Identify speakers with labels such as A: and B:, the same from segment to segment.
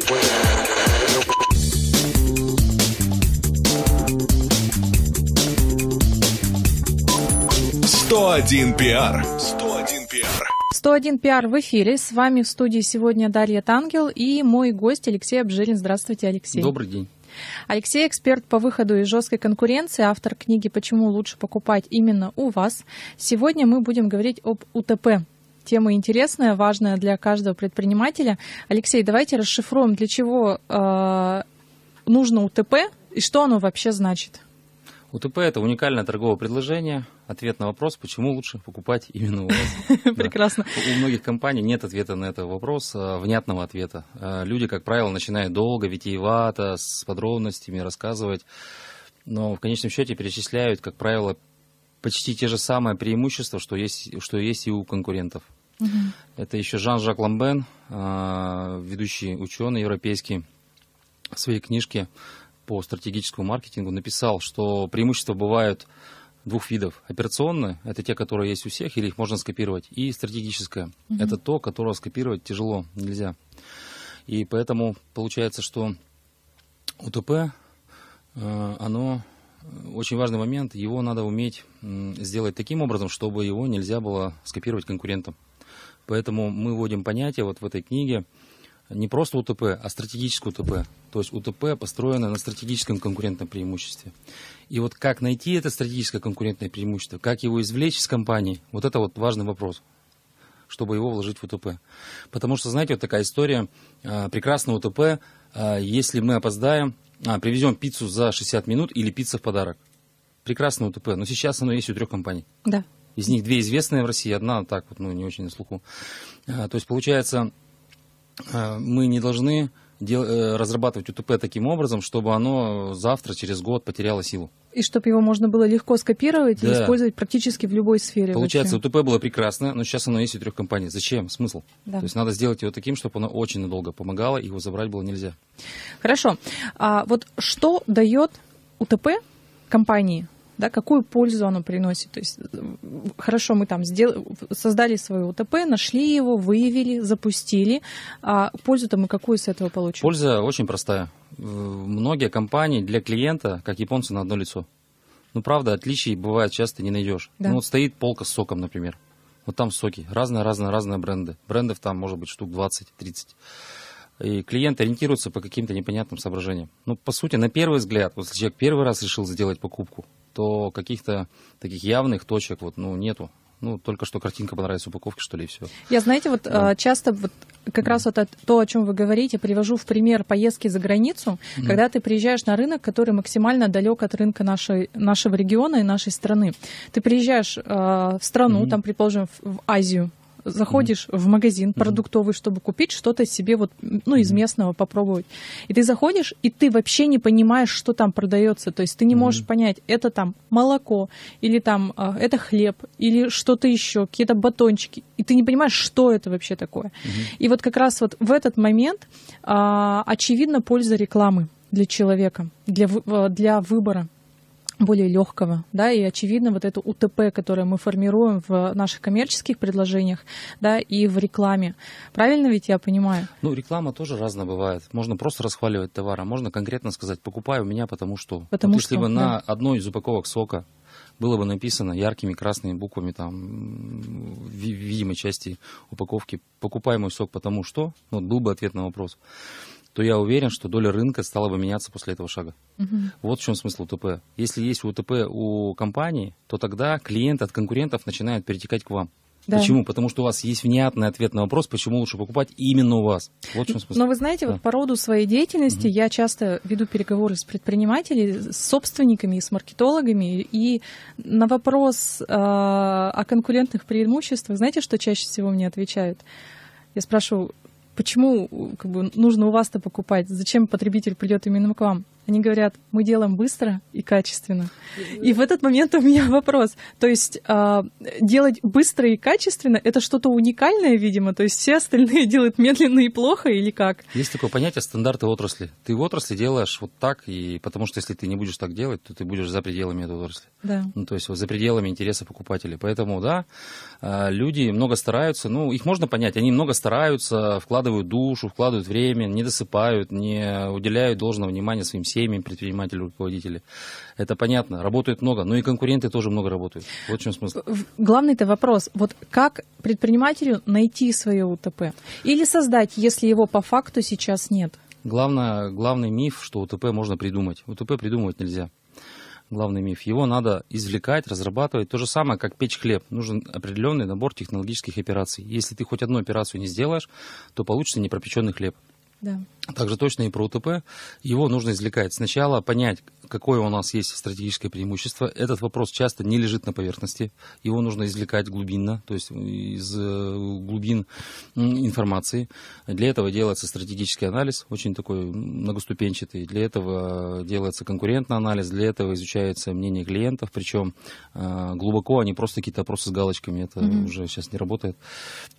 A: получить. «101 пиар». «101
B: пиар». 101 пиар в эфире. С вами в студии сегодня Дарья Тангел и мой гость Алексей Обжирин. Здравствуйте, Алексей. Добрый день. Алексей – эксперт по выходу из жесткой конкуренции, автор книги «Почему лучше покупать именно у вас». Сегодня мы будем говорить об УТП Тема интересная, важная для каждого предпринимателя. Алексей, давайте расшифруем, для чего э, нужно УТП и что оно вообще значит.
C: УТП – это уникальное торговое предложение. Ответ на вопрос, почему лучше покупать именно у вас. Прекрасно. У многих компаний нет ответа на этот вопрос, э, внятного ответа. Э, люди, как правило, начинают долго, витиевато, с подробностями рассказывать, но в конечном счете перечисляют, как правило, почти те же самые преимущества, что есть, что есть и у конкурентов. Угу. Это еще Жан-Жак Ламбен, э, ведущий ученый европейский, в своей книжке по стратегическому маркетингу написал, что преимущества бывают двух видов. Операционные – это те, которые есть у всех, или их можно скопировать. И стратегическое угу. – это то, которое скопировать тяжело, нельзя. И поэтому получается, что УТП, э, оно очень важный момент, его надо уметь сделать таким образом, чтобы его нельзя было скопировать конкурентам. Поэтому мы вводим понятие вот в этой книге не просто УТП, а стратегическое УТП. То есть УТП построено на стратегическом конкурентном преимуществе. И вот как найти это стратегическое конкурентное преимущество, как его извлечь из компании, вот это вот важный вопрос чтобы его вложить в УТП. Потому что, знаете, вот такая история, а, прекрасно УТП, а, если мы опоздаем, а, привезем пиццу за 60 минут или пицца в подарок прекрасное УТП, но сейчас оно есть у трех компаний. Да. Из них две известные в России, одна так вот, ну, не очень на слуху. А, то есть, получается, а, мы не должны дел- э, разрабатывать УТП таким образом, чтобы оно завтра, через год потеряло силу.
B: И чтобы его можно было легко скопировать да. и использовать практически в любой сфере. Получается, вообще.
C: УТП было прекрасно, но сейчас оно есть у трех компаний. Зачем? Смысл? Да. То есть надо сделать его таким, чтобы оно очень надолго помогало, и его забрать было нельзя.
B: Хорошо. А вот что дает УТП компании да, какую пользу оно приносит. То есть, хорошо, мы там сделали, создали свое УТП, нашли его, выявили, запустили. А пользу-то мы какую с этого получим? Польза
C: очень простая. Э, многие компании для клиента, как японцы, на одно лицо. Ну, правда, отличий бывает часто не найдешь. Да. Ну, вот стоит полка с соком, например. Вот там соки. Разные-разные-разные бренды. Брендов там может быть штук 20-30 и клиент ориентируется по каким-то непонятным соображениям. Ну, по сути, на первый взгляд, вот если человек первый раз решил сделать покупку, то каких-то таких явных точек вот, ну, нету. Ну, только что картинка понравилась упаковке, что ли, и все. Я, знаете, вот да.
B: Ну. часто вот как раз вот то, о чем вы говорите, привожу в пример поездки за границу, mm когда ты приезжаешь на рынок, который максимально далек от рынка нашей, нашего региона и нашей страны. Ты приезжаешь э, в страну, mm там, предположим, в, в Азию, заходишь mm-hmm. в магазин продуктовый, чтобы купить что-то себе вот, ну, из местного попробовать. И ты заходишь, и ты вообще не понимаешь, что там продается. То есть ты не можешь mm-hmm. понять, это там молоко, или там а, это хлеб, или что-то еще, какие-то батончики. И ты не понимаешь, что это вообще такое. Mm-hmm. И вот как раз вот в этот момент а, очевидна польза рекламы для человека, для, а, для выбора более легкого, да, и очевидно вот это УТП, которое мы формируем в наших коммерческих предложениях, да, и в рекламе. Правильно ведь я понимаю?
C: Ну, реклама тоже разная бывает. Можно просто расхваливать товар, а можно конкретно сказать, покупай у меня потому что. Потому вот что, если бы да. на одной из упаковок сока было бы написано яркими красными буквами там в видимой части упаковки «покупай мой сок потому что», ну, вот был бы ответ на вопрос то я уверен, что доля рынка стала бы меняться после этого шага. Угу. Вот в чем смысл УТП. Если есть УТП у компании, то тогда клиент от конкурентов начинает перетекать к вам. Да. Почему? Потому что у вас есть внятный ответ на вопрос, почему лучше покупать именно у вас. Вот в чем смысл. Но вы знаете, да. вот по
B: роду своей деятельности угу. я часто веду переговоры с предпринимателями, с собственниками и с маркетологами. И на вопрос э, о конкурентных преимуществах, знаете, что чаще всего мне отвечают? Я спрашиваю, Почему как бы, нужно у вас-то покупать? Зачем потребитель придет именно к вам? Они говорят, мы делаем быстро и качественно. И в этот момент у меня вопрос. То есть а, делать быстро и качественно — это что-то уникальное, видимо? То есть все остальные делают медленно
C: и плохо или как? Есть такое понятие стандарты отрасли. Ты в отрасли делаешь вот так, и потому что если ты не будешь так делать, то ты будешь за пределами этой отрасли. Да. Ну, то есть вот за пределами интереса покупателей. Поэтому, да, а, люди много стараются. Ну, их можно понять. Они много стараются, вкладывают душу, вкладывают время, не досыпают, не уделяют должного внимания своим силам семьи предпринимателей, руководителей. Это понятно, работает много, но и конкуренты тоже много работают. в чем смысл.
B: Главный-то вопрос, вот как предпринимателю найти свое УТП? Или создать, если его по факту сейчас нет?
C: Главное, главный миф, что УТП можно придумать. УТП придумывать нельзя главный миф. Его надо извлекать, разрабатывать. То же самое, как печь хлеб. Нужен определенный набор технологических операций. Если ты хоть одну операцию не сделаешь, то получится непропеченный хлеб. Да. Также точно и про УТП. Его нужно извлекать. Сначала понять, какое у нас есть стратегическое преимущество. Этот вопрос часто не лежит на поверхности, его нужно извлекать глубинно, то есть из э, глубин информации. Для этого делается стратегический анализ, очень такой многоступенчатый, для этого делается конкурентный анализ, для этого изучается мнение клиентов, причем э, глубоко, а не просто какие-то опросы с галочками, это mm-hmm. уже сейчас не работает.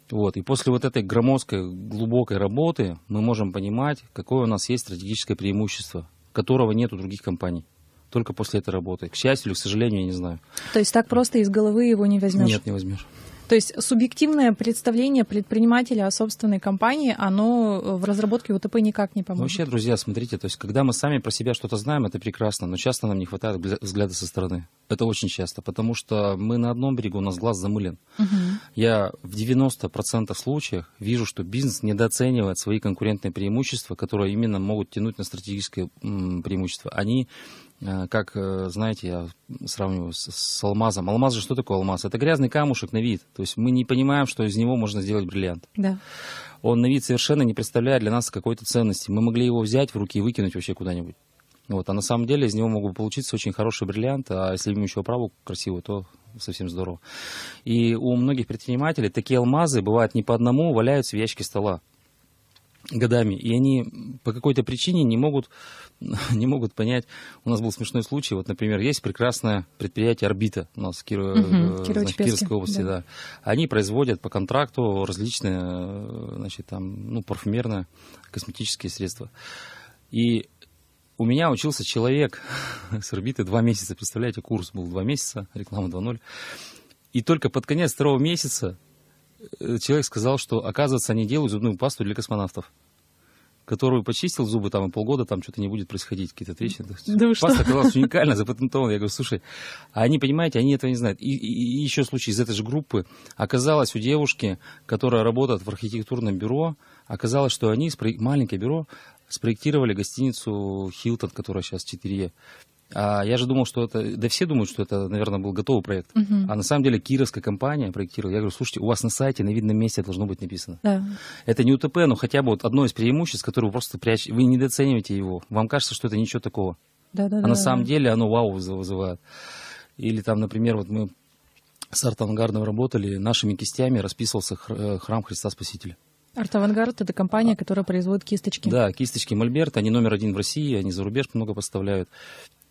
C: Вот. И после вот этой громоздкой, глубокой работы мы можем понимать, какое у нас есть стратегическое преимущество которого нет у других компаний. Только после этой работы. К счастью или к сожалению, я не знаю.
B: То есть так просто из головы его не возьмешь? Нет, не возьмешь. То есть субъективное представление предпринимателя о собственной компании, оно э, в разработке УТП никак не поможет. Ну, вообще,
C: друзья, смотрите, то есть когда мы сами про себя что-то знаем, это прекрасно, но часто нам не хватает взгляда со стороны. Это очень часто, потому что мы на одном берегу, у нас глаз замылен. Угу. Я в 90% случаев вижу, что бизнес недооценивает свои конкурентные преимущества, которые именно могут тянуть на стратегическое преимущество. Они Э, как, э, знаете, я сравниваю с, с алмазом. Алмаз же что такое алмаз? Это грязный камушек на вид. То есть мы не понимаем, что из него можно сделать бриллиант. Да. Он на вид совершенно не представляет для нас какой-то ценности. Мы могли его взять в руки и выкинуть вообще куда-нибудь. Вот, а на самом деле из него могут получиться очень хороший бриллиант, а если ему еще оправу красивую, то совсем здорово. И у многих предпринимателей такие алмазы, бывают не по одному, валяются в ящике стола годами, и они по какой-то причине не могут, не могут понять. У нас был смешной случай, вот, например, есть прекрасное предприятие «Орбита» у нас в, Кир... угу, значит, э, в Кировской области. Да. Да. Они производят по контракту различные э, значит, там, ну, парфюмерные косметические средства. И у меня учился человек с «Орбиты» два месяца, представляете, курс был два месяца, реклама 2.0. И только под конец второго месяца человек сказал, что, оказывается, они делают зубную пасту для космонавтов которую почистил зубы, там и полгода там что-то не будет происходить, какие-то трещины. Да Паста оказалась уникально запатентована. Я говорю, слушай, а они, понимаете, они этого не знают. И, и, и еще случай из этой же группы. Оказалось у девушки, которая работает в архитектурном бюро, оказалось, что они, маленькое бюро, спроектировали гостиницу «Хилтон», которая сейчас 4 а я же думал, что это, да все думают, что это, наверное, был готовый проект. Угу. А на самом деле кировская компания проектировала. Я говорю, слушайте, у вас на сайте на видном месте должно быть написано. Да. Это не УТП, но хотя бы вот одно из преимуществ, которое вы просто прячете, вы недооцениваете его. Вам кажется, что это ничего такого. Да, да, а да, на самом деле оно вау вызывает. Или там, например, вот мы с арт-авангардом работали, нашими кистями расписывался э, храм Христа Спасителя.
B: Арт-авангард — это компания, а. которая производит кисточки. Да,
C: кисточки Мольберт, они номер один в России, они за рубеж много поставляют.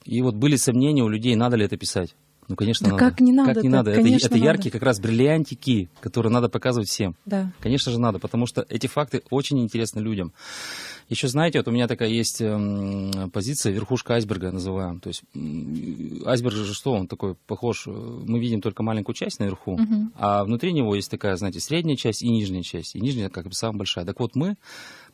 C: И вот были сомнения у людей, надо ли это писать. Ну, конечно, да надо. Как не надо? Как не надо? Это, это надо. яркие как раз бриллиантики, которые надо показывать всем. Да. Конечно же, надо, потому что эти факты очень интересны людям. Еще знаете, вот у меня такая есть эм, позиция, верхушка айсберга называем. То есть айсберг же что, он такой похож, э, мы видим только маленькую часть наверху, угу. а внутри него есть такая, знаете, средняя часть и нижняя часть. И нижняя как бы самая большая. Так вот мы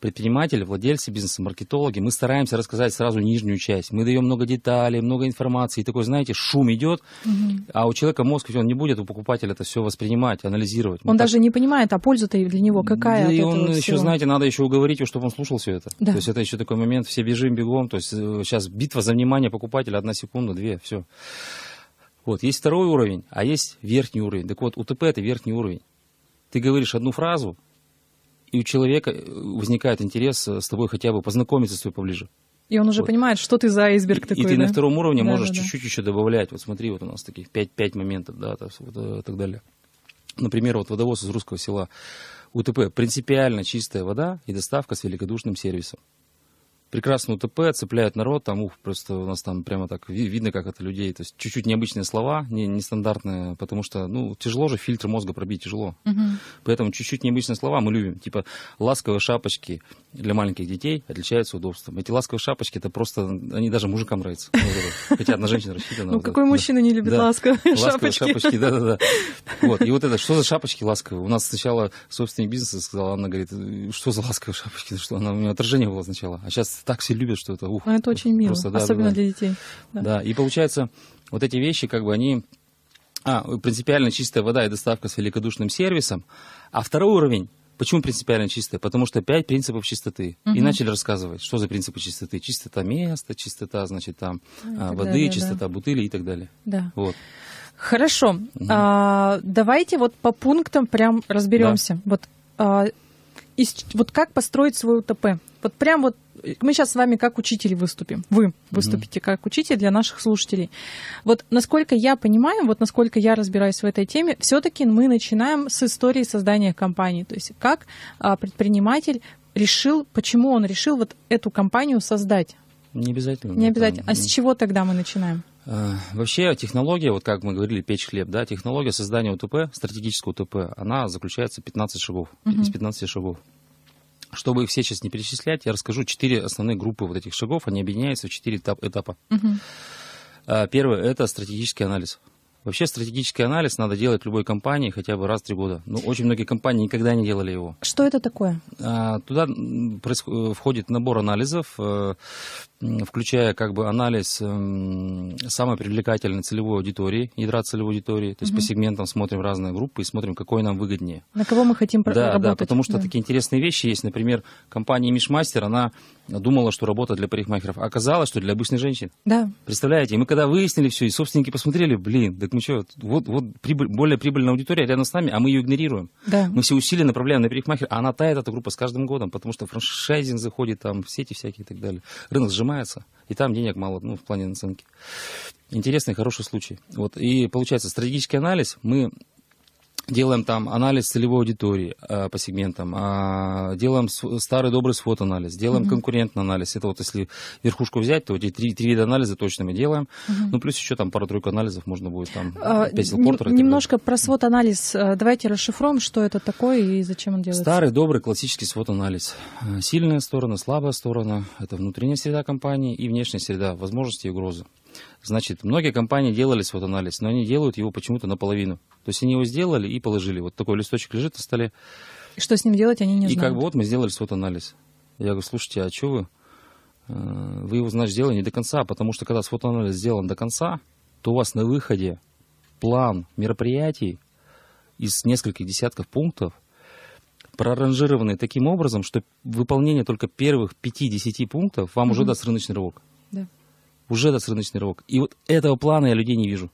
C: предприниматели, владельцы бизнеса, маркетологи, мы стараемся рассказать сразу нижнюю часть. Мы даем много деталей, много информации. И такой, знаете, шум идет, угу. а у человека мозг, ведь он не будет у покупателя это все воспринимать, анализировать. Мы он
B: так... даже не понимает, а польза-то для него какая. Да и он еще, всего? знаете,
C: надо еще уговорить его, чтобы он слушал все это. Да. То есть это еще такой момент, все бежим, бегом. То есть сейчас э, битва за внимание покупателя, одна секунда, две, все. Вот, есть второй уровень, а есть верхний уровень. Так вот, УТП – это верхний уровень. Ты говоришь одну фразу – и у человека э, возникает интерес э, с тобой хотя бы познакомиться с тобой поближе. И он уже вот.
B: понимает, что ты за айсберг такой. И, ты да? на втором уровне да, можешь да,
C: чуть-чуть да. еще добавлять. Вот смотри, вот у нас таких 5, 5 моментов, да, так, вот, и э, так далее. Например, вот водовоз из русского села. УТП – принципиально чистая вода и доставка с великодушным сервисом прекрасное УТП, цепляют народ, там, ух, просто у нас там прямо так видно, как это людей, то есть чуть-чуть необычные слова, не, нестандартные, потому что, ну, тяжело же фильтр мозга пробить, тяжело. Угу. Поэтому чуть-чуть необычные слова мы любим, типа ласковые шапочки для маленьких детей отличаются удобством. Эти ласковые шапочки, это просто, они даже мужикам нравятся, ну, хотя на женщин рассчитано. Ну, какой
B: мужчина не любит ласковые шапочки?
C: да-да-да. Вот, и вот это, что за шапочки ласковые? У нас сначала собственный бизнес сказал, она говорит, что за ласковые шапочки, что она, у нее отражение было сначала, а сейчас так все любят, что это ух. А
B: это очень мило, просто, да, особенно да, для детей.
A: Да.
C: да, и получается, вот эти вещи, как бы они... А, принципиально чистая вода и доставка с великодушным сервисом. А второй уровень Почему принципиально чистая? Потому что пять принципов чистоты. Угу. И начали рассказывать, что за принципы чистоты. Чистота места, чистота, значит, там ну, и а, воды, далее, чистота да. бутыли и так далее. Да. Вот.
B: Хорошо. Угу. А, давайте вот по пунктам прям разберемся. Да. Вот, а, из, вот как построить свой УТП? Вот прям вот мы сейчас с вами как учитель выступим. Вы выступите mm как учитель для наших слушателей. Вот насколько я понимаю, вот насколько я разбираюсь в этой теме, все-таки мы начинаем с истории создания компании. То есть как а, предприниматель решил, почему он решил вот эту компанию создать?
C: Не обязательно. Не обязательно. Там... А с
B: чего тогда мы начинаем?
C: А, вообще технология, вот как мы говорили, печь хлеб, да, технология создания УТП, стратегического УТП, она заключается в 15 шагов, угу. из 15 шагов. Чтобы их все сейчас не перечислять, я расскажу четыре основные группы вот этих шагов. Они объединяются в четыре этапа.
A: Угу.
C: Первое – это стратегический анализ. Вообще стратегический анализ надо делать любой компании хотя бы раз в три года. Но ну, очень многие компании никогда не делали его.
B: Что это такое?
C: А, туда э, входит набор анализов, э, включая как бы анализ эм, самой привлекательной целевой аудитории, ядра целевой аудитории. То есть угу. по сегментам смотрим разные группы и смотрим, какой нам выгоднее.
B: На кого мы хотим да, работать. Да, потому что да. такие
C: интересные вещи есть. Например, компания Мишмастер, она думала, что работа для парикмахеров. Оказалось, что для обычных женщин. Да. Представляете? И мы когда выяснили все, и собственники посмотрели, блин, да говорит, ну что, вот, вот прибыль, более прибыльная аудитория рядом с нами, а мы ее игнорируем. Да. Мы все усилия направляем на парикмахер, а она тает, эта группа, с каждым годом, потому что франшайзинг заходит, там, в сети всякие и так далее. Рынок сжимается, и там денег мало, ну, в плане наценки. Интересный, хороший случай. Вот. И получается, стратегический анализ мы делаем там анализ целевой аудитории э, по сегментам, а, делаем старый добрый свод-анализ, делаем mm-hmm. конкурентный анализ. Это вот если верхушку взять, то эти три, три вида анализа точно мы делаем. Mm-hmm. Ну, плюс еще там пару-тройку анализов можно будет там uh,
B: немножко про свод-анализ. Э, давайте расшифруем, что это такое и зачем он делается. Старый
C: добрый классический свод-анализ. Э, сильная сторона, слабая сторона. Это внутренняя среда компании и внешняя среда, возможности и угрозы. Значит, многие компании делали вот анализ, но они делают его почему-то наполовину. То есть они его сделали и положили. Вот такой листочек лежит на столе.
B: Что с ним делать, они не и знают. И как бы
C: вот мы сделали вот анализ. Я говорю, слушайте, а что вы? Э, вы его, значит, сделали не до конца, потому что когда свод-анализ сделан до конца, то у вас на выходе план мероприятий из нескольких десятков пунктов, проранжированный таким образом, что выполнение только первых 5-10 пунктов вам угу. уже даст рыночный рывок. Да уже этот рыночный рывок. И вот этого плана я людей не вижу.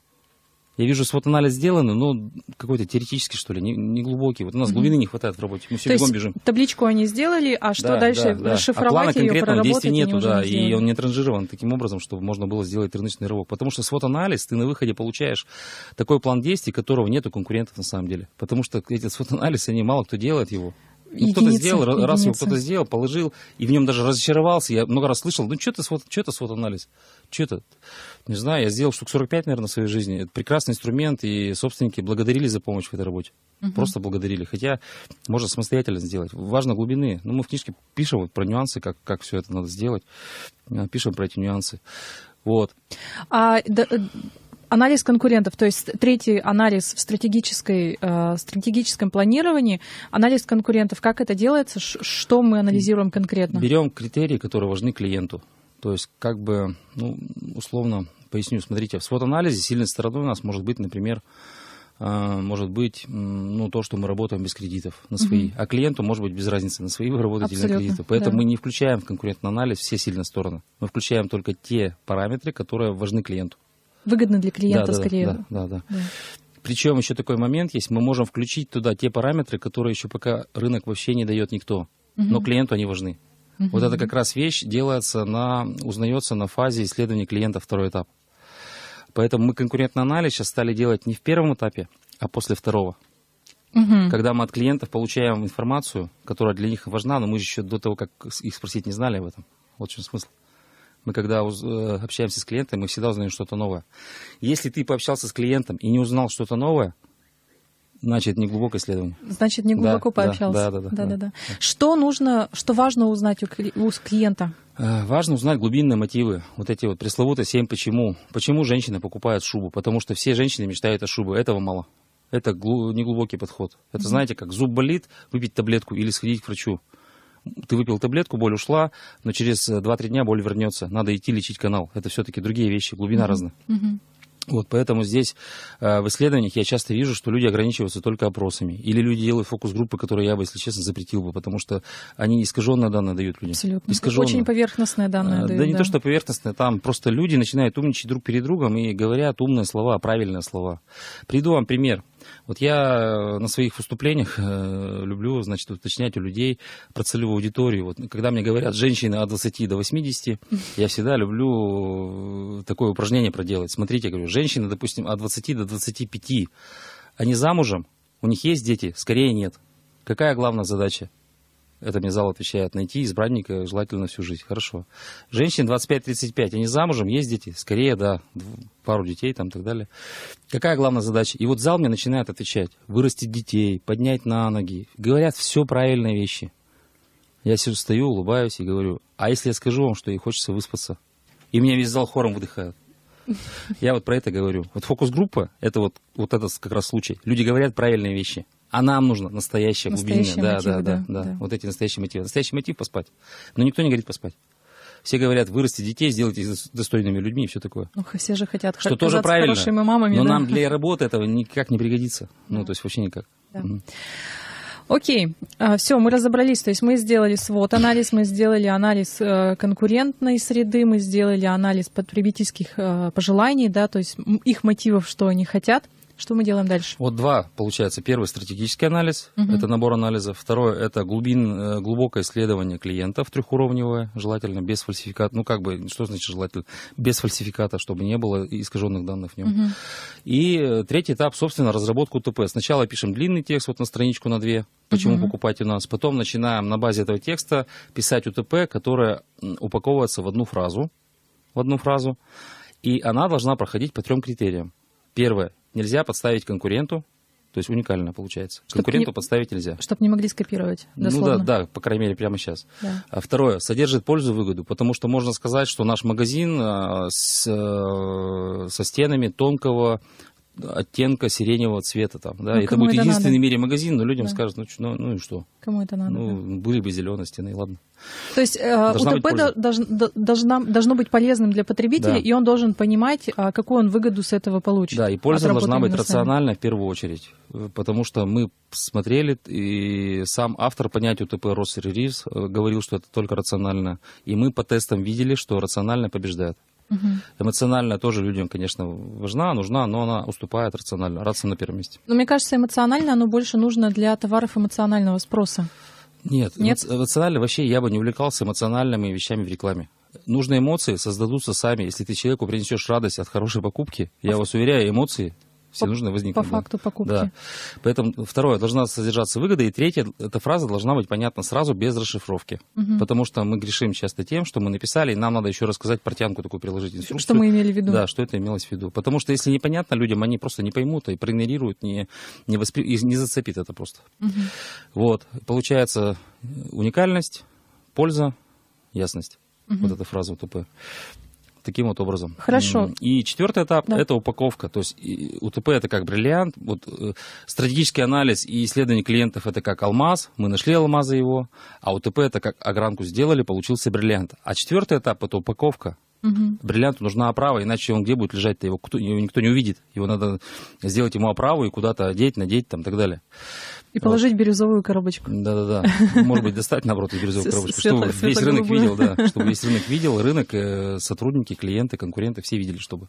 C: Я вижу, свод анализ сделан, но какой-то теоретический, что ли, не, не Вот у нас глубины не хватает в работе. Мы все То бегом есть бежим.
B: Табличку они сделали, а что да, дальше? Да, Расшифровать а плана конкретного действия нету, да. и он
C: не транжирован таким образом, чтобы можно было сделать рыночный рывок. Потому что свод анализ ты на выходе получаешь такой план действий, которого нету конкурентов на самом деле. Потому что эти свод анализ они мало кто делает его ну, кто-то сделал, единицы. раз его кто-то сделал, положил, и в нем даже разочаровался. Я много раз слышал, ну, что это, что это свод-анализ? Что это? Не знаю, я сделал штук 45, наверное, в своей жизни. Это прекрасный инструмент, и собственники благодарили за помощь в этой работе. Угу. Просто благодарили. Хотя можно самостоятельно сделать. Важно глубины. Ну, мы в книжке пишем вот про нюансы, как, как все это надо сделать. Э, пишем про эти нюансы. Вот.
B: А, да, э, Анализ конкурентов, то есть третий анализ в стратегической, э, стратегическом планировании, анализ конкурентов, как это делается, что мы анализируем конкретно?
C: Берем критерии, которые важны клиенту. То есть, как бы, ну, условно, поясню, смотрите, в свод-анализе сильной стороной у нас может быть, например, э, может быть, ну, то, что мы работаем без кредитов на свои, угу. а клиенту может быть без разницы, на свои вы работаете или на кредиты. Поэтому да. мы не включаем в конкурентный анализ все сильные стороны. Мы включаем только те параметры, которые важны клиенту. Выгодно для клиента да, скорее. Да, да, да. да. Причем еще такой момент есть, мы можем включить туда те параметры, которые еще пока рынок вообще не дает никто, угу. но клиенту они важны. Угу. Вот это как раз вещь делается на, узнается на фазе исследования клиента второй этап. Поэтому мы конкурентный анализ сейчас стали делать не в первом этапе, а после второго. Угу. Когда мы от клиентов получаем информацию, которая для них важна, но мы же еще до того, как их спросить, не знали об этом. Вот в чем смысл. Угу мы когда э, общаемся с клиентом, мы всегда узнаем что-то новое. Если ты пообщался с клиентом и не узнал что-то новое, Значит, не глубокое исследование.
B: Значит, не глубоко да, пообщался. Да да да, да да да, да, да, Что нужно, что важно узнать у, клиента?
C: Э, важно узнать глубинные мотивы. Вот эти вот пресловутые семь почему. Почему женщины покупают шубу? Потому что все женщины мечтают о шубе. Этого мало. Это глу- неглубокий подход. Это, mm-hmm. знаете, как зуб болит, выпить таблетку или сходить к врачу ты выпил таблетку, боль ушла, но через 2-3 э, дня боль вернется. Надо идти лечить канал. Это все-таки другие вещи, глубина mm-hmm. разная. Mm-hmm. Вот поэтому здесь э, в исследованиях я часто вижу, что люди ограничиваются только опросами. Или люди делают фокус-группы, которые я бы, если честно, запретил бы, потому что они искаженные данные дают людям. Абсолютно. Искаженные. Очень
B: поверхностные данные а, дают. Да не то, что
C: поверхностные, там просто люди начинают умничать друг перед другом и говорят умные слова, правильные слова. Приду вам пример. Вот я э, на своих выступлениях э, люблю, значит, уточнять у людей про целевую аудиторию. Вот когда мне говорят женщины от 20 до 80, я всегда люблю э, такое упражнение проделать. Смотрите, я говорю, женщины, допустим, от 20 до 25, они замужем, у них есть дети, скорее нет. Какая главная задача? это мне зал отвечает, найти избранника желательно всю жизнь. Хорошо. Женщине 25-35, они замужем, есть дети? Скорее, да, пару детей там и так далее. Какая главная задача? И вот зал мне начинает отвечать. Вырастить детей, поднять на ноги. Говорят все правильные вещи. Я сижу, стою, улыбаюсь и говорю, а если я скажу вам, что ей хочется выспаться? И меня весь зал хором выдыхает. Я вот про это говорю. Вот фокус-группа, это вот, вот этот как раз случай. Люди говорят правильные вещи. А нам нужно настоящее глубинное. Да, да, да, да, да. Вот эти настоящие мотивы. Настоящий мотив поспать. Но никто не говорит поспать. Все говорят, вырасти детей, сделайте их достойными людьми и все такое.
B: Ну, все же хотят что тоже правильно, хорошими мамами. Но да? нам для
C: работы этого никак не пригодится. Ну, да. Ну, то есть вообще никак. Да. Угу.
B: Окей, а, все, мы разобрались. То есть мы сделали свод-анализ, мы сделали анализ э, конкурентной среды, мы сделали анализ потребительских э, пожеланий, да, то есть их мотивов, что они хотят. Что мы делаем дальше?
C: Вот два, получается. Первый стратегический анализ, угу. это набор анализов. Второе это глубин, э, глубокое исследование клиентов трехуровневое, желательно без фальсификата. Ну как бы, что значит желательно? Без фальсификата, чтобы не было искаженных данных в нем. Угу. И э, третий этап, собственно, разработку ТП. Сначала пишем длинный текст вот на страничку на две, почему угу. покупать у нас. Потом начинаем на базе этого текста писать УТП, которое упаковывается в одну фразу, в одну фразу, и она должна проходить по трем критериям. Первое. Нельзя подставить конкуренту, то есть уникально получается. Чтоб Конкуренту не, подставить нельзя. Чтобы
B: не могли скопировать. Дословно. Ну
C: да, да, по крайней мере, прямо сейчас. Да. А второе, содержит пользу выгоду, потому что можно сказать, что наш магазин а, с, э, со стенами тонкого оттенка сиреневого цвета там, да, ну, это будет это единственный надо? в мире магазин, но людям да. скажут, ну, ну, ну и что? Кому это надо? Ну, да. были бы зеленые стены, ладно. То есть э, УТП
B: должно, должно, должно быть полезным для потребителя, да. и он должен понимать, а, какую он выгоду с этого получит. Да, и польза должна быть рациональна
C: в первую очередь, э, потому что мы смотрели, и сам автор понятия УТП Россервис э, говорил, что это только рационально, и мы по тестам видели, что рационально побеждает. Угу. Эмоциональная тоже людям, конечно, важна, нужна, но она уступает рационально. Рация на первом месте.
B: Но мне кажется, эмоционально оно больше нужно для товаров эмоционального спроса.
C: Нет, Нет? эмоционально вообще я бы не увлекался эмоциональными вещами в рекламе. Нужные эмоции создадутся сами. Если ты человеку принесешь радость от хорошей покупки, я вас уверяю, эмоции все по, нужные возникнут. По факту покупки. Да. Поэтому второе, должна содержаться выгода. И третье, эта фраза должна быть понятна сразу, без расшифровки. Угу. Потому что мы грешим часто тем, что мы написали, и нам надо еще рассказать портянку такую приложить инструкцию. Что мы имели в виду. Да, что это имелось в виду. Потому что если непонятно людям, они просто не поймут и проигнорируют, не, не, воспри... не зацепит это просто. Угу. Вот. Получается уникальность, польза, ясность. Угу. Вот эта фраза УТП таким вот образом. Хорошо. И четвертый этап да. – это упаковка. То есть УТП – это как бриллиант. Вот э, стратегический анализ и исследование клиентов – это как алмаз. Мы нашли алмазы его. А УТП – это как огранку сделали, получился бриллиант. А четвертый этап – это упаковка. Угу. Бриллианту нужна оправа, иначе он где будет лежать-то? Его, его никто не увидит. Его надо сделать ему оправу и куда-то одеть, надеть там и так далее. И положить
B: вот. бирюзовую коробочку. Да-да-да. Может быть, достать, наоборот, из бирюзовой коробочки, чтобы весь рынок видел, да. Чтобы весь
C: рынок видел, рынок, э, сотрудники, клиенты, конкуренты, все видели, чтобы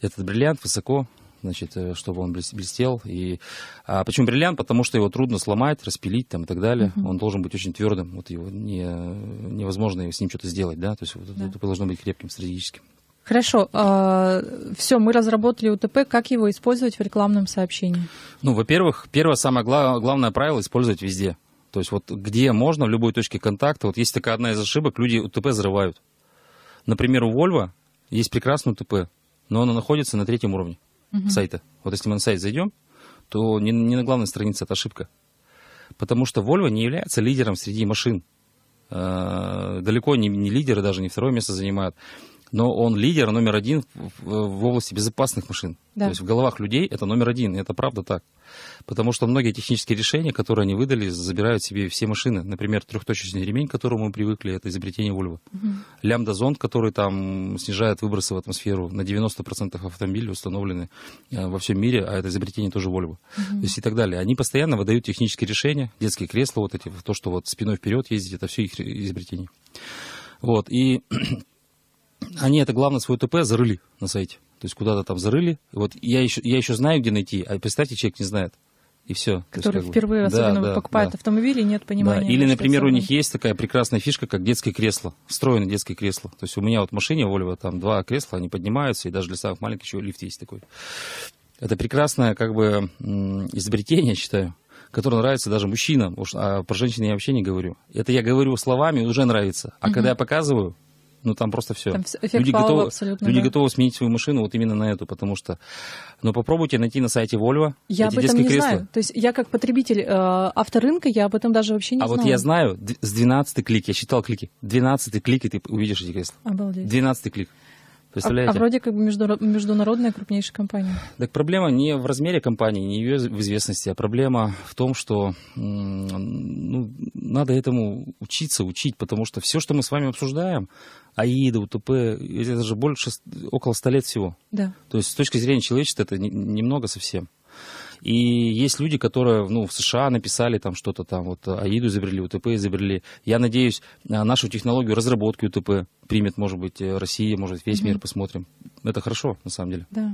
C: этот бриллиант высоко значит, э, чтобы он блестел. И, а почему бриллиант? Потому что его трудно сломать, распилить там, и так далее. Угу. Он должен быть очень твердым. Вот его не, невозможно с ним что-то сделать. Да? То есть да. это должно быть крепким, стратегическим.
B: Хорошо, а, все, мы разработали УТП, как его использовать в рекламном сообщении?
C: Ну, во-первых, первое самое главное правило использовать везде. То есть вот где можно, в любой точке контакта. Вот есть такая одна из ошибок, люди УТП взрывают, Например, у Volvo есть прекрасный УТП, но он находится на третьем уровне угу. сайта. Вот если мы на сайт зайдем, то не, не на главной странице это ошибка. Потому что Volvo не является лидером среди машин э, далеко не, не лидеры, даже не второе место занимают но он лидер номер один в области безопасных машин. Да. То есть в головах людей это номер один, и это правда так. Потому что многие технические решения, которые они выдали, забирают себе все машины. Например, трехточечный ремень, к которому мы привыкли, это изобретение Volvo. Угу. Лямбда-зонд, который там снижает выбросы в атмосферу на 90% автомобилей установлены э, во всем мире, а это изобретение тоже Volvo. Угу. То есть и так далее. Они постоянно выдают технические решения, детские кресла, вот эти, то, что вот спиной вперед ездить, это все их изобретение. Вот, и они это главное свой ТП зарыли на сайте. То есть куда-то там зарыли. Вот я еще, я еще знаю, где найти, а представьте, человек не знает. И все. Которые есть, впервые бы... особенно да, да, покупают да.
B: автомобили, нет понимания. Да. Или, например, у них
C: есть такая прекрасная фишка, как детское кресло, встроенное детское кресло. То есть у меня вот в машине Volvo там два кресла, они поднимаются, и даже для самых маленьких еще лифт есть такой. Это прекрасное как бы изобретение, я считаю который нравится даже мужчинам. Уж, а про женщин я вообще не говорю. Это я говорю словами, уже нравится. А угу. когда я показываю, ну там просто все. Там люди готовы, абсолютно. Люди да. готовы сменить свою машину вот именно на эту, потому что... Но ну, попробуйте найти на сайте Volvo я эти об этом не кресла. знаю.
B: То есть я как потребитель э, авторынка, я об этом даже вообще не а знаю. А вот я
C: знаю, с 12 клик, я считал клики, 12 клик, и ты увидишь эти кресла. Обалдеть. 12 клик. А, Представляете? А, а вроде
B: как бы международная крупнейшая компания.
C: Так проблема не в размере компании, не в ее известности, а проблема в том, что надо этому учиться, учить, потому что все, что мы с вами обсуждаем, АИДа, УТП, это же больше, около 100 лет всего. Да. То есть с точки зрения человечества это немного совсем. И есть люди, которые ну, в США написали там что-то там, вот э, АИДу изобрели, УТП изобрели. Я надеюсь, э, нашу технологию разработки УТП примет, может быть, э, Россия, может, весь mm-hmm. мир посмотрим. Это хорошо, на самом деле.
B: Да.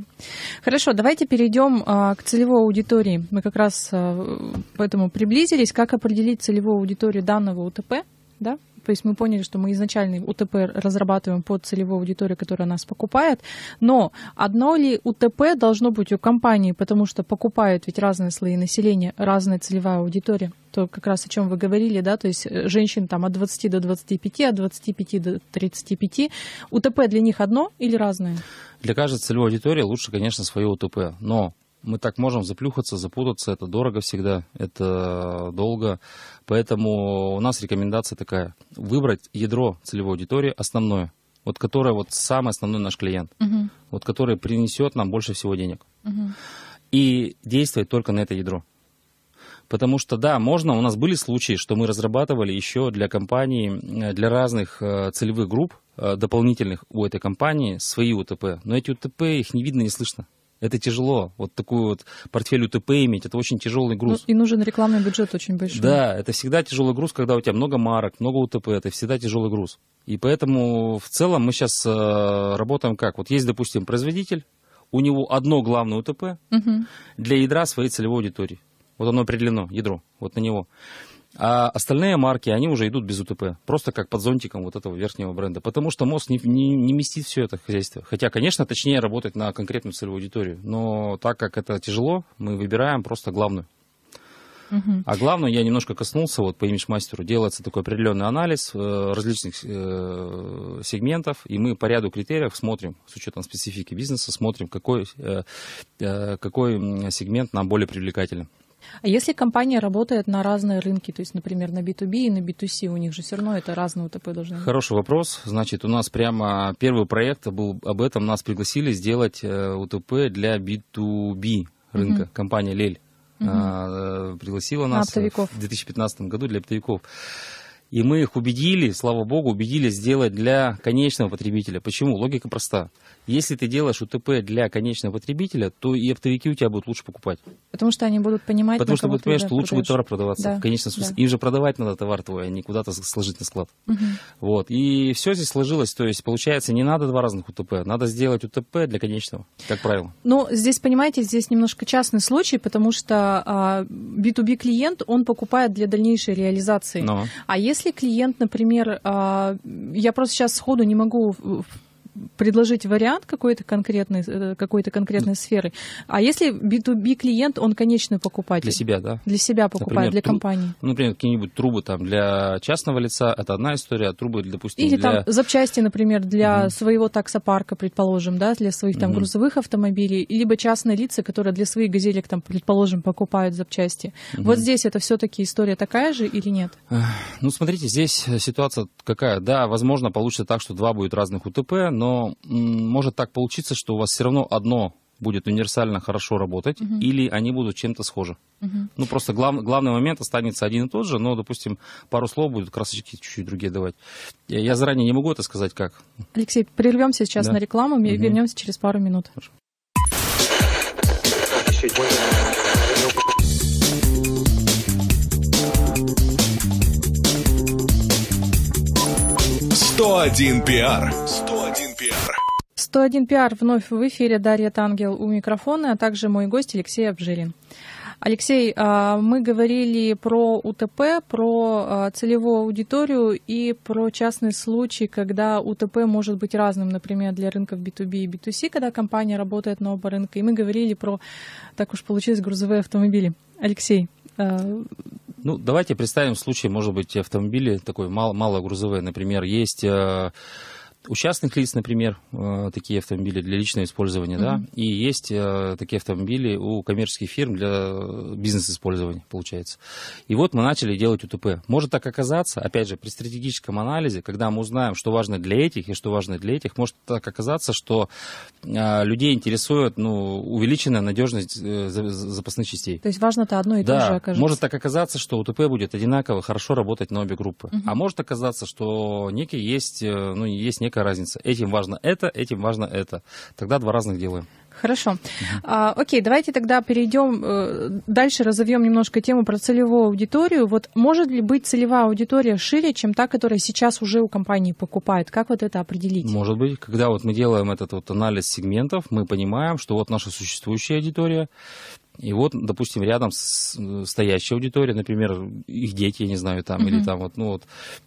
B: Хорошо, давайте перейдем а, к целевой аудитории. Мы как раз а, поэтому приблизились. Как определить целевую аудиторию данного УТП? Да? То есть мы поняли, что мы изначально УТП разрабатываем под целевую аудиторию, которая нас покупает. Но одно ли УТП должно быть у компании, потому что покупают ведь разные слои населения, разная целевая аудитория? то как раз о чем вы говорили, да, то есть э, женщин там от 20 до 25, от 25 до 35. УТП для них одно или разное?
C: Для каждой целевой аудитории лучше, конечно, свое УТП, но мы так можем заплюхаться, запутаться, это дорого всегда, это долго. Поэтому у нас рекомендация такая, выбрать ядро целевой аудитории основное, вот которое вот самый основной наш клиент, угу. вот который принесет нам больше всего денег. Угу. И действовать только на это ядро. Потому что, да, можно, у нас были случаи, что мы разрабатывали еще для компаний, э, для разных э, целевых групп э, дополнительных у этой компании свои УТП, но эти УТП их не видно, не слышно. Это тяжело. Вот такую вот портфель УТП иметь, это очень тяжелый груз. Ну,
B: и нужен рекламный бюджет очень большой. Да,
C: это всегда тяжелый груз, когда у тебя много марок, много УТП, это всегда тяжелый груз. И поэтому в целом мы сейчас э, работаем как? Вот есть, допустим, производитель, у него одно главное УТП угу. для ядра своей целевой аудитории. Вот оно определено, ядро, вот на него. А остальные марки, они уже идут без УТП, просто как под зонтиком вот этого верхнего бренда, потому что мозг не, не, не местит все это хозяйство. Хотя, конечно, точнее работать на конкретную целевую аудиторию, но так как это тяжело, мы выбираем просто главную. Угу. А главное, я немножко коснулся, вот по имидж-мастеру делается такой определенный анализ э, различных э, сегментов, и мы по ряду критериев смотрим, с учетом специфики бизнеса, смотрим, какой, э, э какой сегмент нам более привлекателен.
B: А если компания работает на разные рынки, то есть, например, на B2B и на B2C, у них же все равно это разные УТП должны быть? Хороший
C: вопрос. Значит, у нас прямо первый проект был об этом, нас пригласили сделать э, УТП для B2B рынка, угу. компания «Лель». Угу. пригласила нас на в 2015 году для оптовиков. И мы их убедили, слава богу, убедили сделать для конечного потребителя. Почему? Логика проста. Если ты делаешь УТП для конечного потребителя, то и оптовики у тебя будут лучше покупать.
B: Потому что они будут понимать, Потому что будут понимать, что лучше будет товар продаваться. Да. В конечном смысле. Да.
C: Им же продавать надо товар твой, а не куда-то сложить на склад. Угу. Вот. И все здесь сложилось. То есть, получается, не надо два разных УТП. Надо сделать УТП для конечного, как правило.
B: Ну, здесь, понимаете, здесь немножко частный случай, потому что а, B2B клиент, он покупает для дальнейшей реализации. Но. А если если клиент, например, а, я просто сейчас сходу не могу предложить вариант какой-то конкретной, э, какой-то конкретной сферы. А если B2B клиент, он конечный покупатель? Для себя, да. Для себя покупает, например, для компании. Тру,
C: ну, например, какие-нибудь трубы там для частного лица, это одна история, а трубы, допустим, Или для... там
B: запчасти, например, для угу. Uh своего таксопарка, предположим, да, для своих там угу. Uh грузовых автомобилей, либо частные лица, которые для своих газелек там, предположим, покупают запчасти. Угу. Uh Вот здесь это все-таки история такая же или нет?
C: Ну, смотрите, здесь ситуация какая. Да, возможно, получится так, что два будет разных УТП, но но может так получиться, что у вас все равно одно будет универсально хорошо работать, угу. или они будут чем-то схожи. Угу. Ну, просто глав, главный момент останется один и тот же, но, допустим, пару слов будут красочки чуть-чуть другие давать. Я, я заранее не могу это сказать, как.
B: Алексей, прервемся сейчас да. на рекламу и вернемся через пару минут. Хорошо. «101 пиар». 101 101 пиар вновь в эфире. Дарья Тангел у микрофона, а также мой гость Алексей Обжилин. Алексей, а, мы говорили про УТП, про а, целевую аудиторию и про частный случай, когда УТП может быть разным, например, для рынков B2B и B2C, когда компания работает на оба рынка. И мы говорили про, так уж получилось, грузовые автомобили. Алексей, а,
C: ну, давайте представим случай, может быть, автомобили такой мал, малогрузовые. Например, есть у частных лиц, например, э, такие автомобили для личного использования, mm-hmm. да, и есть э, такие автомобили у коммерческих фирм для э, бизнес-использования, получается. И вот мы начали делать УТП. Может так оказаться, опять же, при стратегическом анализе, когда мы узнаем, что важно для этих и что важно для этих, может так оказаться, что людей интересует ну, увеличенная надежность запасных частей. То
B: есть важно-то одно и да, то же окажется. Может
C: так оказаться, что УТП будет одинаково хорошо работать на обе группы. Mm-hmm. А может оказаться, что некий есть, ну, есть некий какая разница? Этим важно это, этим важно это. Тогда два разных делаем.
B: Хорошо. А, окей, давайте тогда перейдем, э, дальше разовьем немножко тему про целевую аудиторию. Вот может ли быть целевая аудитория шире, чем та, которая сейчас уже у компании покупает? Как вот это определить? Может
C: быть. Когда вот мы делаем этот вот анализ сегментов, мы понимаем, что вот наша существующая аудитория, и вот, допустим, рядом с, э, стоящая аудитория, например, их дети, я не знаю, там угу. или там вот, ну вот.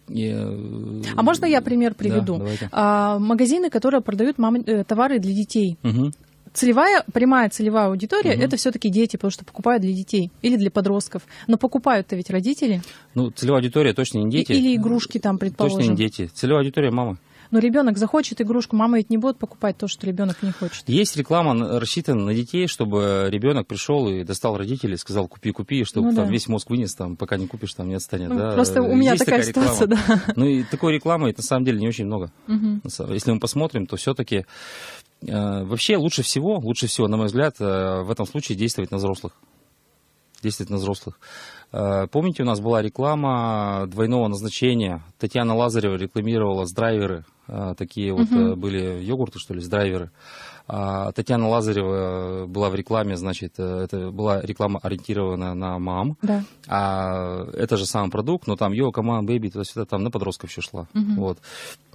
C: И, э, а можно
B: я пример приведу? Да, а, магазины, которые продают мам... Э, товары для детей. Угу целевая, прямая целевая аудитория угу. это все-таки дети, потому что покупают для детей или для подростков. Но покупают-то ведь родители.
C: Ну, целевая аудитория точно не дети. или
B: игрушки там, предположим. Точно не
C: дети. Целевая аудитория мама.
B: Но ребенок захочет игрушку, мама ведь не будет покупать то, что ребенок не хочет.
C: Есть реклама рассчитана на детей, чтобы ребенок пришел и достал родителей, сказал купи, купи, чтобы ну, там да. весь мозг вынес, там пока не купишь, там не отстанет. Ну, да? Просто у меня есть такая, такая ситуация, реклама. да. Ну и такой рекламы на самом деле не очень много. Угу. Если мы посмотрим, то все-таки э, вообще лучше всего, лучше всего, на мой взгляд, э, в этом случае действовать на взрослых. Действовать на взрослых. Э, помните, у нас была реклама двойного назначения. Татьяна Лазарева рекламировала с драйверы э, Такие угу. вот э, были йогурты, что ли, с драйверы. А, Татьяна Лазарева была в рекламе, значит, это была реклама ориентированная на мам. Да. А это же сам продукт, но там йога, мам, бэби, то есть это там на подростков еще шла. Угу. Вот.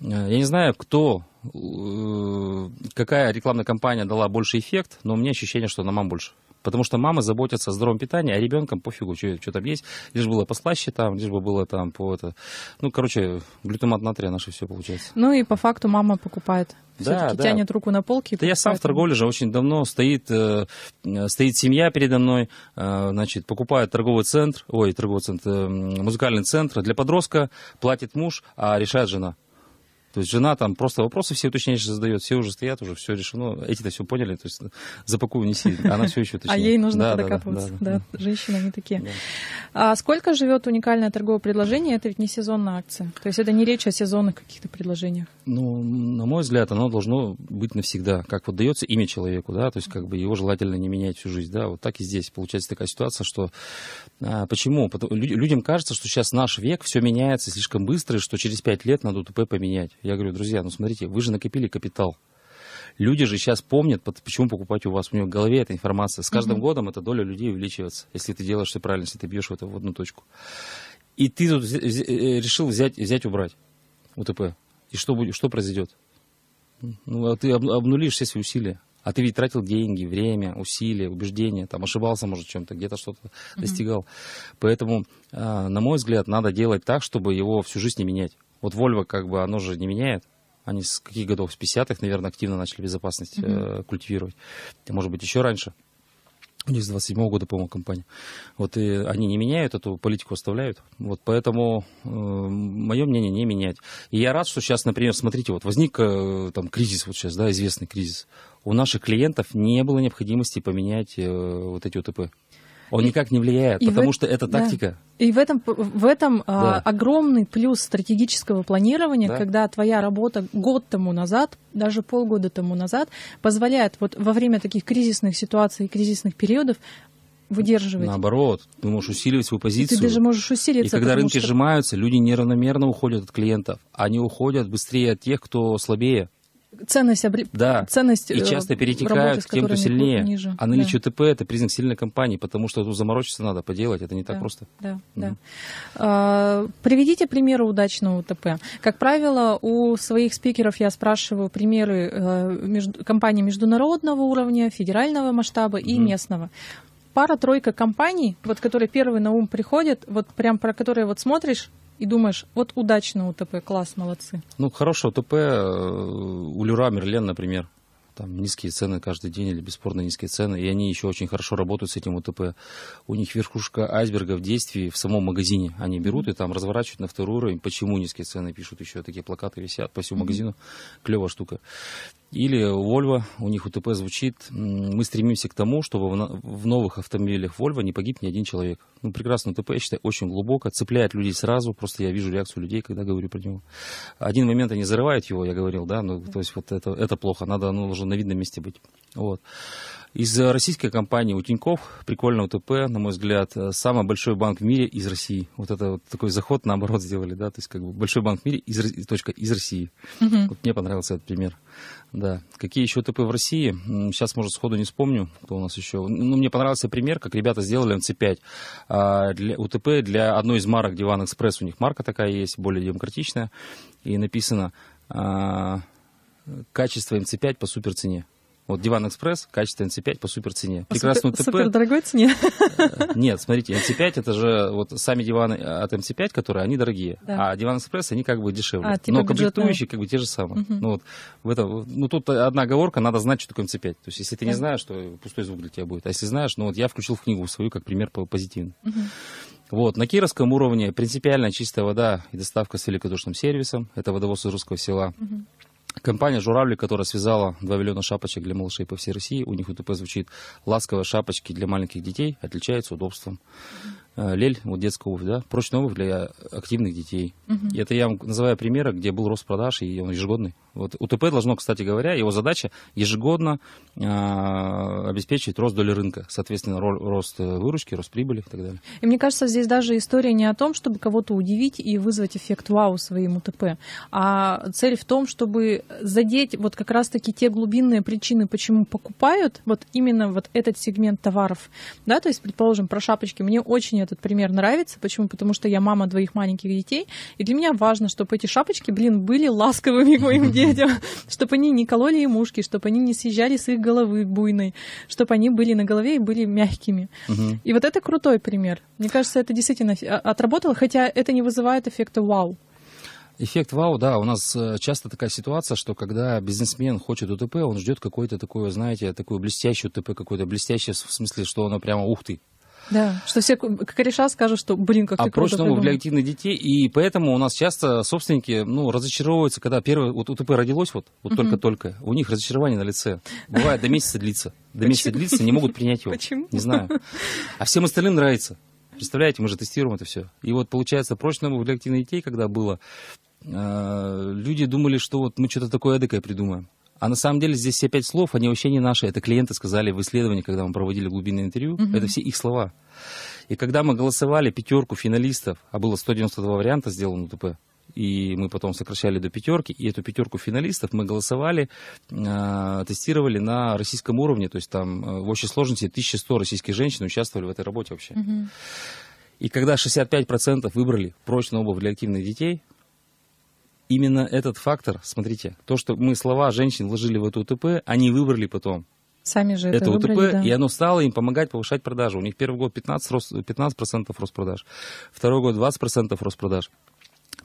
C: Я не знаю, кто Э, какая рекламная кампания дала больше эффект, но у меня ощущение, что на мам больше. Потому что мамы заботятся о здоровом питании, а ребенком пофигу, что, что там есть. Лишь было послаще там, лишь бы было там по это. Ну, короче, глютамат натрия наше все получается.
B: Ну и по факту мама покупает. Все-таки да, тянет да. руку на полки. Да покупает. я сам в торговле
C: же очень давно. Стоит, э, э, стоит семья передо мной, э, значит, покупает торговый центр, ой, торговый центр, э, музыкальный центр для подростка, платит муж, а решает жена. То есть жена там просто вопросы все уточняющие задает, все уже стоят, уже все решено. Ну, эти-то все поняли, то есть запакую, неси, она все еще а уточняет. А ей нужно да, докапываться, да, да,
B: да, да. женщины не такие. А сколько живет уникальное торговое предложение? Это ведь не сезонная акция. То есть это не речь о сезонных каких-то предложениях.
C: Ну, на мой взгляд, оно должно быть навсегда. Как вот дается имя человеку, да, то есть как бы его желательно не менять всю жизнь, да, вот так и здесь получается такая ситуация, что а, почему? Потому, людям кажется, что сейчас наш век, все меняется слишком быстро, и что через пять лет надо УТП поменять. Я говорю, друзья, ну смотрите, вы же накопили капитал. Люди же сейчас помнят, почему покупать у вас. У него в голове эта информация. С каждым mm-hmm. годом эта доля людей увеличивается, если ты делаешь все правильно, если ты бьешь это в одну точку. И ты тут э, решил взять, взять убрать УТП. И что, будет, что произойдет? Ну, а ты обнулишь все свои усилия. А ты ведь тратил деньги, время, усилия, убеждения, там ошибался, может, чем-то, где-то что-то mm-hmm. достигал. Поэтому, а, на мой взгляд, надо делать так, чтобы его всю жизнь не менять. Вот Volvo, как бы, оно же не меняет. Они с каких годов? С 50-х, наверное, активно начали безопасность mm-hmm. э, культивировать. Может быть, еще раньше. У них с 27 года, по-моему, компания. Вот и они не меняют эту политику, оставляют. Вот поэтому э, мое мнение не менять. И я рад, что сейчас, например, смотрите, вот возник э, там кризис вот сейчас, да, известный кризис. У наших клиентов не было необходимости поменять э, вот эти УТП он никак не влияет, и потому в... что это тактика.
B: Да. И в этом, в этом а, да. а, огромный плюс стратегического планирования, да. когда твоя работа год тому назад, даже полгода тому назад, позволяет вот во время таких кризисных ситуаций, кризисных периодов выдерживать.
C: Наоборот, ты можешь усиливать свою позицию. И ты даже
B: можешь усилиться. И когда рынки что...
C: сжимаются, люди неравномерно уходят от клиентов. Они уходят быстрее от тех, кто слабее ценность, обре... да. ценность и э, часто перетекают работе, к тем, кто сильнее. А наличие да. ТП – это признак сильной компании, потому что тут заморочиться надо, поделать, это не так да, просто.
B: Да, да. А, приведите примеры удачного ТП. Как правило, у своих спикеров я спрашиваю примеры э, между, компаний международного уровня, федерального масштаба и mm. местного пара-тройка компаний, вот которые первые на ум приходят, вот прям про которые вот смотришь, и думаешь, вот удачно УТП, класс, молодцы.
C: Ну, хорошее УТП, э, у Люра, Мерлен, например, там низкие цены каждый день или бесспорно низкие цены, и они еще очень хорошо работают с этим УТП. У них верхушка айсберга в действии в самом магазине. Они берут и там разворачивают на второй уровень, почему низкие цены пишут еще, такие плакаты висят по всему магазину. Клевая штука. Или Volvo, у них УТП звучит, мы стремимся к тому, чтобы в новых автомобилях Volvo не погиб ни один человек. Ну, прекрасно, УТП, я считаю, очень глубоко, цепляет людей сразу, просто я вижу реакцию людей, когда говорю про него. Один момент они зарывают его, я говорил, да, ну, то есть вот это, это плохо, надо, оно должно на видном месте быть. Вот. Из российской компании у Тиньков, прикольно УТП, на мой взгляд, э, самый большой банк в мире из России. Вот это вот такой заход наоборот сделали, да, то есть как бы большой банк в мире из, точка, из России. Угу. Вот мне понравился этот пример. Да. Какие еще УТП в России? Сейчас, может, сходу не вспомню, кто у нас еще. Ну, мне понравился пример, как ребята сделали МЦ-5. А, для, УТП для одной из марок Диван Экспресс, у них марка такая есть, более демократичная, и написано а, «Качество МЦ-5 по суперцене». Вот Диван Экспресс, качество NC5 по супер цене. Прекрасную супер, ТП. Супер
B: дорогой цене?
C: Нет, смотрите, NC5 это же вот сами диваны от NC5, которые они дорогие, да. а Диван Экспресс они как бы дешевле. А, типа Но комплектующие как бы те же самые. Угу. Ну, вот, в этом, ну тут одна оговорка, надо знать, что такое NC5. То есть если ты не знаешь, то пустой звук для тебя будет. А если знаешь, ну вот я включил в книгу свою как пример позитивный. Угу. Вот. На кировском уровне принципиально чистая вода и доставка с великодушным сервисом. Это водовоз из русского села. Угу. Компания «Журавли», которая связала 2 миллиона шапочек для малышей по всей России, у них УТП звучит «Ласковые шапочки для маленьких детей отличаются удобством». Э, лель, вот детская обувь, да, прочная обувь для активных детей. Угу. Это я вам называю примеры, где был рост продаж, и он ежегодный. Вот УТП должно, кстати говоря, его задача ежегодно э, обеспечить рост доли рынка, соответственно, ро рост э, выручки, рост прибыли и так далее.
B: И мне кажется, здесь даже история не о том, чтобы кого-то удивить и вызвать эффект вау своим УТП, а цель в том, чтобы задеть вот как раз-таки те глубинные причины, почему покупают вот именно вот этот сегмент товаров. Да, то есть, предположим, про шапочки. Мне очень мне этот пример нравится. Почему? Потому что я мама двоих маленьких детей, и для меня важно, чтобы эти шапочки, блин, были ласковыми к моим детям, чтобы они не кололи им ушки, чтобы они не съезжали с их головы буйной, чтобы они были на голове и были мягкими. И вот это крутой пример. Мне кажется, это действительно а, отработало, хотя это не вызывает эффекта вау.
C: Эффект вау, да, у нас э, часто такая ситуация, что когда бизнесмен хочет УТП, он ждет какой-то такой, знаете, такой блестящий УТП, какой-то блестящий в смысле, что оно прямо ух ты,
B: да, что все кореша скажут, что, блин, как а ты круто придумал. для
C: активных детей, и поэтому у нас часто собственники, ну, разочаровываются, когда первое, вот УТП родилось вот, вот только-только, uh -huh. у них разочарование на лице. Бывает до месяца длится. До месяца длится, не могут принять его. Почему? Не знаю. А всем остальным нравится. Представляете, мы же тестируем это все. И вот получается, прочного для активных детей, когда было, э, люди думали, что вот мы что-то такое эдакое придумаем. А на самом деле здесь все пять слов, они вообще не наши. Это клиенты сказали в исследовании, когда мы проводили глубинное интервью. Угу. Это все их слова. И когда мы голосовали пятерку финалистов, а было 192 варианта сделано УТП, и мы потом сокращали до пятерки, и эту пятерку финалистов мы голосовали, э, тестировали на российском уровне, то есть там э, в общей сложности 1100 российских женщин участвовали в этой работе вообще. Угу. И когда 65% выбрали прочную обувь для активных детей, именно этот фактор, смотрите, то, что мы слова женщин вложили в это УТП, они выбрали потом.
B: Сами же это, это выбрали, УТП, да. и оно
C: стало им помогать повышать продажи. У них первый год 15%, рост, 15 рост продаж, второй год 20% рост продаж.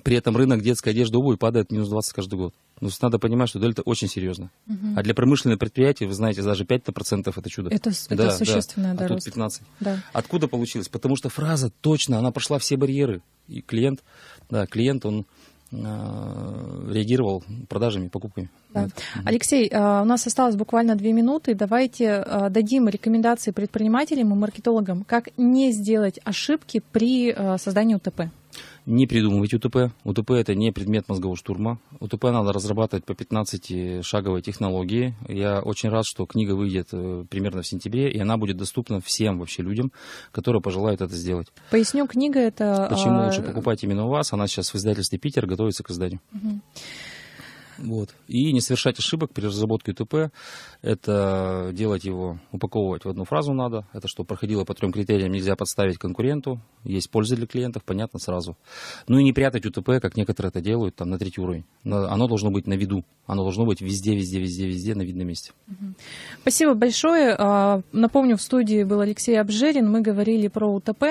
C: При этом рынок детской одежды обуви падает минус 20 каждый год. Но ну, надо понимать, что дельта очень серьезно. Угу. А для промышленных предприятий, вы знаете, даже 5% это чудо. Это, это да, существенное да. А тут 15. Да. Откуда получилось? Потому что фраза точно, она прошла все барьеры. И клиент, да, клиент, он Э, реагировал продажами, покупками. Да.
B: Алексей, э, у нас осталось буквально две минуты. Давайте э, дадим рекомендации предпринимателям и маркетологам, как не сделать ошибки при создании УТП
C: не придумывать УТП. УТП это не предмет мозгового штурма. УТП надо разрабатывать по 15-шаговой технологии. Я очень рад, что книга выйдет э, примерно в сентябре, и она будет доступна всем вообще людям, которые пожелают это сделать.
B: Поясню, книга это... Почему а, лучше
C: покупать именно у вас? Она сейчас в издательстве «Питер» готовится к изданию. Угу. Вот. И не совершать ошибок при разработке УТП. Это делать его, упаковывать в одну фразу надо. Это что проходило по трем критериям, нельзя подставить конкуренту. Есть польза для клиентов, понятно, сразу. Ну и не прятать УТП, как некоторые это делают, там на третий уровень. Оно должно быть на виду. Оно должно быть везде, везде, везде, везде, на видном месте.
B: Спасибо большое. А, напомню, в студии был Алексей Обжерин. Мы говорили про УТП,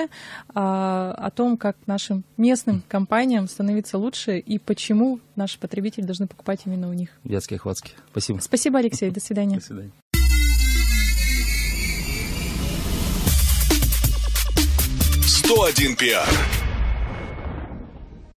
B: а, о том, как нашим местным компаниям становиться лучше и почему наши потребители должны покупать отбивать именно у них.
C: Вятские хватки. Спасибо. Спасибо, Алексей. До свидания. До свидания.
A: «101 пиар».